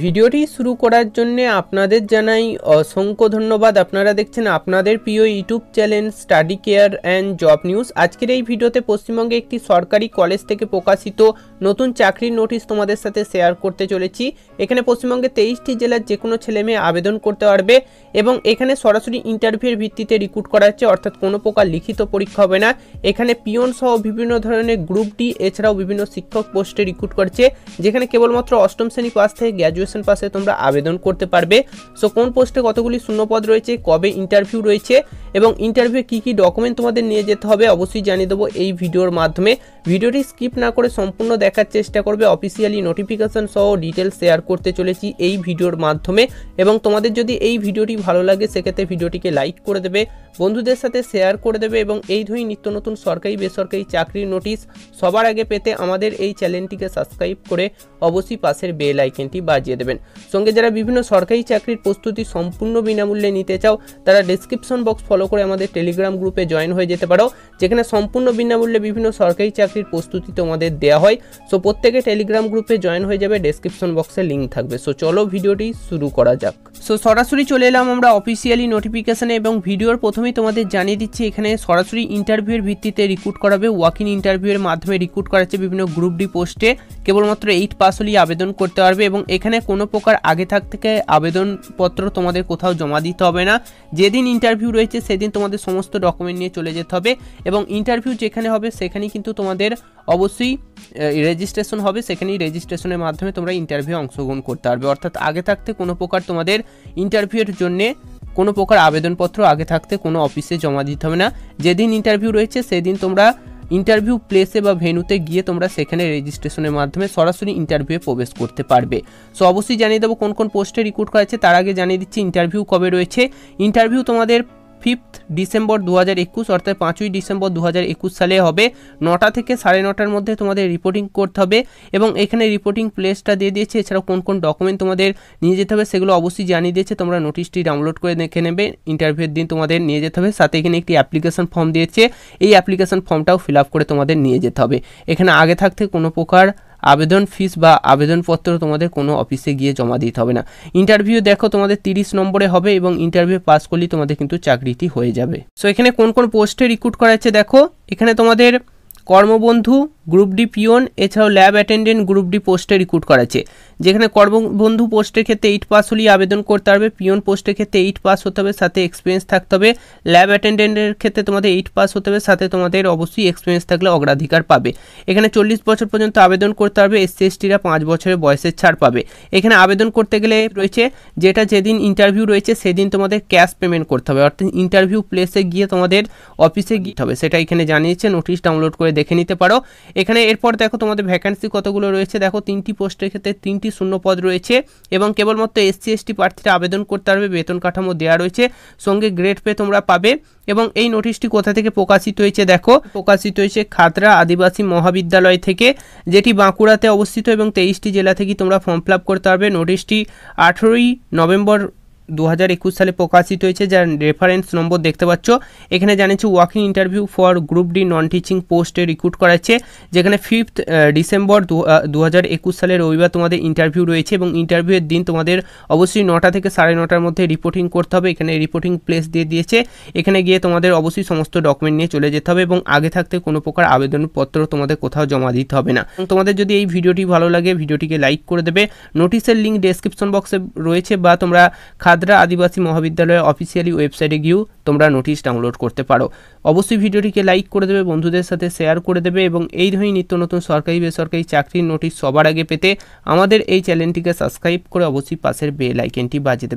ভিডিওটি শুরু করার জন্য আপনাদের জানাই অসংখ্য ধন্যবাদ আপনারা দেখছেন আপনাদের প্রিয় YouTube channel study care and job news আজকের এই ভিডিওতে পশ্চিমবঙ্গে একটি সরকারি কলেজ থেকে প্রকাশিত নতুন চাকরির নোটিশ তোমাদের সাথে শেয়ার করতে চলেছি এখানে পশ্চিমবঙ্গে তেইশটি জেলার যে কোনো ছেলে মেয়ে আবেদন করতে পারবে এবং এখানে সরাসরি ইন্টারভিউয়ের ভিত্তিতে রিক্রুট করা হচ্ছে অর্থাৎ কোনো প্রকার লিখিত পরীক্ষা হবে না এখানে পিয়ন সহ বিভিন্ন ধরনের গ্রুপ ডি এছাড়াও বিভিন্ন শিক্ষক পোস্টে রিক্রুট করছে যেখানে কেবলমাত্র অষ্টম শ্রেণী পাস থেকে গ্র্যাজুয়েট গ্র্যাজুয়েশন পাশে তোমরা আবেদন করতে পারবে সো কোন পোস্টে কতগুলি শূন্য পদ রয়েছে কবে ইন্টারভিউ রয়েছে এবং ইন্টারভিউ কি কি ডকুমেন্ট তোমাদের নিয়ে যেতে হবে অবশ্যই জানিয়ে দেবো এই ভিডিওর মাধ্যমে ভিডিওটি স্কিপ না করে সম্পূর্ণ দেখার চেষ্টা করবে অফিসিয়ালি নোটিফিকেশন সহ ডিটেলস শেয়ার করতে চলেছি এই ভিডিওর মাধ্যমে এবং তোমাদের যদি এই ভিডিওটি ভালো লাগে সেক্ষেত্রে ভিডিওটিকে লাইক করে দেবে বন্ধুদের সাথে শেয়ার করে দেবে এবং এই ধরনের নিত্য নতুন সরকারি বেসরকারি চাকরির নোটিশ সবার আগে পেতে আমাদের এই চ্যানেলটিকে সাবস্ক্রাইব করে অবশ্যই পাশের বেল আইকনটি বাজিয়ে দেবেন সঙ্গে যারা বিভিন্ন সরকারি চাকরির প্রস্তুতি সম্পূর্ণ বিনামূল্যে নিতে চাও তারা ডিসক্রিপশন বক্স ফলো করে আমাদের টেলিগ্রাম গ্রুপে জয়েন হয়ে যেতে পারো যেখানে সম্পূর্ণ বিনামূল্যে বিভিন্ন সরকারি চাকরির প্রস্তুতি তোমাদের দেওয়া হয় সো প্রত্যেকে টেলিগ্রাম গ্রুপে জয়েন হয়ে যাবে ডেসক্রিপশন বক্সে লিঙ্ক থাকবে সো চলো ভিডিওটি শুরু করা যাক সো সরাসরি চলে এলাম আমরা অফিসিয়ালি নোটিফিকেশানে এবং ভিডিওর প্রথমেই তোমাদের জানিয়ে দিচ্ছি এখানে সরাসরি ইন্টারভিউয়ের ভিত্তিতে রিক্রুট করাবে ওয়াক ইন ইন্টারভিউয়ের মাধ্যমে রিক্রুট করাচ্ছে বিভিন্ন গ্রুপ ডি পোস্টে কেবলমাত্র এইট পাস হলেই আবেদন করতে পারবে এবং এখানে কোনো প্রকার আগে থাক থেকে আবেদনপত্র তোমাদের কোথাও জমা দিতে হবে না যেদিন ইন্টারভিউ রয়েছে সেদিন তোমাদের সমস্ত ডকুমেন্ট নিয়ে চলে যেতে হবে এবং ইন্টারভিউ যেখানে হবে সেখানেই কিন্তু তোমাদের অবশ্যই রেজিস্ট্রেশন হবে সেখানেই রেজিস্ট্রেশনের মাধ্যমে তোমরা ইন্টারভিউ অংশগ্রহণ করতে পারবে অর্থাৎ আগে থাকতে কোনো প্রকার তোমাদের ইন্টারভিউয়ের জন্যে কোনো প্রকার আবেদনপত্র আগে থাকতে কোনো অফিসে জমা দিতে হবে না যেদিন ইন্টারভিউ রয়েছে সেদিন তোমরা ইন্টারভিউ প্লেসে বা ভেনুতে গিয়ে তোমরা সেখানে রেজিস্ট্রেশনের মাধ্যমে সরাসরি ইন্টারভিউয়ে প্রবেশ করতে পারবে সো অবশ্যই জানিয়ে দেবো কোন কোন পোস্টে রিক্রুট করা হয়েছে তার আগে জানিয়ে দিচ্ছি ইন্টারভিউ কবে রয়েছে ইন্টারভিউ তোমাদের ফিফথ ডিসেম্বর দু হাজার একুশ অর্থাৎ পাঁচই ডিসেম্বর দু হাজার একুশ সালে হবে নটা থেকে সাড়ে নটার মধ্যে তোমাদের রিপোর্টিং করতে হবে এবং এখানে রিপোর্টিং প্লেসটা দিয়ে দিয়েছে এছাড়াও কোন কোন ডকুমেন্ট তোমাদের নিয়ে যেতে হবে সেগুলো অবশ্যই জানিয়ে দিয়েছে তোমরা নোটিশটি ডাউনলোড করে দেখে নেবে ইন্টারভিউয়ের দিন তোমাদের নিয়ে যেতে হবে সাথে এখানে একটি অ্যাপ্লিকেশন ফর্ম দিয়েছে এই অ্যাপ্লিকেশন ফর্মটাও ফিল আপ করে তোমাদের নিয়ে যেতে হবে এখানে আগে থাকতে কোনো প্রকার আবেদন ফিস বা আবেদনপত্র তোমাদের কোনো অফিসে গিয়ে জমা দিতে হবে না ইন্টারভিউ দেখো তোমাদের তিরিশ নম্বরে হবে এবং ইন্টারভিউ পাস করলে তোমাদের কিন্তু চাকরিটি হয়ে যাবে সো এখানে কোন কোন পোস্টে রিক্রুট করা হচ্ছে দেখো এখানে তোমাদের কর্মবন্ধু গ্রুপ ডি পিওন এছাড়াও ল্যাব অ্যাটেন্ডেন্ট গ্রুপ ডি পোস্টে রিক্রুট করেছে যেখানে কর্মবন্ধু পোস্টের ক্ষেত্রে এইট পাস হলেই আবেদন করতে পারবে পিওন পোস্টের ক্ষেত্রে এইট পাস হতে হবে সাথে এক্সপিরিয়েন্স থাকতে হবে ল্যাব অ্যাটেন্ডেন্টের ক্ষেত্রে তোমাদের এইট পাস হতে হবে সাথে তোমাদের অবশ্যই এক্সপিরিয়েন্স থাকলে অগ্রাধিকার পাবে এখানে চল্লিশ বছর পর্যন্ত আবেদন করতে হবে এসসি এসটিরা পাঁচ বছরের বয়সের ছাড় পাবে এখানে আবেদন করতে গেলে রয়েছে যেটা যেদিন ইন্টারভিউ রয়েছে সেদিন তোমাদের ক্যাশ পেমেন্ট করতে হবে অর্থাৎ ইন্টারভিউ প্লেসে গিয়ে তোমাদের অফিসে গিয়ে হবে সেটা এখানে জানিয়েছে নোটিশ ডাউনলোড করে দেখে নিতে পারো এখানে এরপর দেখো তোমাদের ভ্যাকান্সি কতগুলো রয়েছে দেখো তিনটি পোস্টের ক্ষেত্রে তিনটি শূন্য পদ রয়েছে এবং কেবলমাত্র এসসি এসটি প্রার্থীরা আবেদন করতে পারবে বেতন কাঠামো দেওয়া রয়েছে সঙ্গে গ্রেড পে তোমরা পাবে এবং এই নোটিশটি কোথা থেকে প্রকাশিত হয়েছে দেখো প্রকাশিত হয়েছে খাতরা আদিবাসী মহাবিদ্যালয় থেকে যেটি বাঁকুড়াতে অবস্থিত এবং তেইশটি জেলা থেকে তোমরা ফর্ম ফিল করতে পারবে নোটিশটি আঠেরোই নভেম্বর দু সালে প্রকাশিত হয়েছে যার রেফারেন্স নম্বর দেখতে পাচ্ছ এখানে জানিয়েছে walking interview for group D non teaching পোস্টে রিক্রুট করাচ্ছে যেখানে ফিফথ ডিসেম্বর দু সালের রবিবার তোমাদের ইন্টারভিউ রয়েছে এবং ইন্টারভিউয়ের দিন তোমাদের অবশ্যই নটা থেকে সাড়ে নটার মধ্যে রিপোর্টিং করতে হবে এখানে রিপোর্টিং প্লেস দিয়ে দিয়েছে এখানে গিয়ে তোমাদের অবশ্যই সমস্ত ডকুমেন্ট নিয়ে চলে যেতে হবে এবং আগে থাকতে কোনো প্রকার আবেদনপত্র তোমাদের কোথাও জমা দিতে হবে না তোমাদের যদি এই ভিডিওটি ভালো লাগে ভিডিওটিকে লাইক করে দেবে নোটিশের লিঙ্ক ডেসক্রিপশন বক্সে রয়েছে বা তোমরা খাদ আদ্রা আদিবাসী মহাবিদ্যালয়ের অফিসিয়ালি ওয়েবসাইটে গিয়েও তোমরা নোটিশ ডাউনলোড করতে পারো অবশ্যই ভিডিওটিকে লাইক করে দেবে বন্ধুদের সাথে শেয়ার করে দেবে এবং এই ধরনের নিত্য নতুন সরকারি বেসরকারি চাকরির নোটিশ সবার আগে পেতে আমাদের এই চ্যানেলটিকে সাবস্ক্রাইব করে অবশ্যই পাশের বেল আইকনটি বাজিয়ে দেবেন